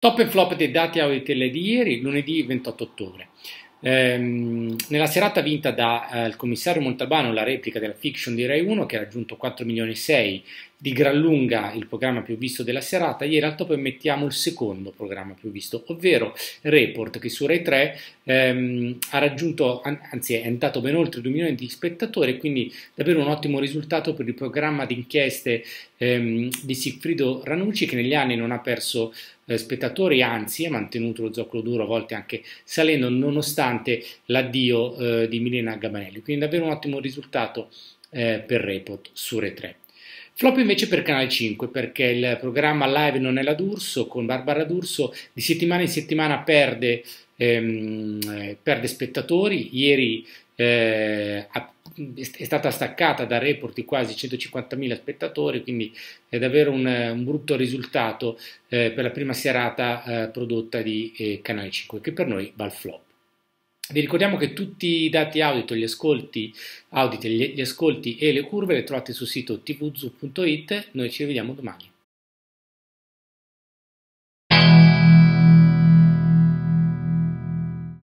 Top and flop dei dati Auditel di ieri, lunedì 28 ottobre. Ehm, nella serata vinta dal eh, commissario Montalbano la replica della fiction di Rai 1 che ha raggiunto 4 milioni e 6 di gran lunga il programma più visto della serata, ieri al top mettiamo il secondo programma più visto, ovvero Report che su Rai 3 ehm, ha raggiunto, anzi è andato ben oltre 2 milioni di spettatori, quindi davvero un ottimo risultato per il programma di inchieste ehm, di Sigfrido Ranucci che negli anni non ha perso eh, spettatori, anzi ha mantenuto lo zoccolo duro, a volte anche salendo, nonostante l'addio eh, di Milena Gabanelli. Quindi davvero un ottimo risultato eh, per Report su Re 3. Flop invece per Canale 5 perché il programma live non è la D'Urso con Barbara D'Urso di settimana in settimana perde, ehm, eh, perde spettatori. Ieri eh, è stata staccata da report di quasi 150.000 spettatori, quindi è davvero un, un brutto risultato eh, per la prima serata eh, prodotta di eh, Canale 5 che per noi va al flop. Vi ricordiamo che tutti i dati audit, gli ascolti, audit, gli ascolti e le curve le trovate sul sito tvzu.it, noi ci vediamo domani.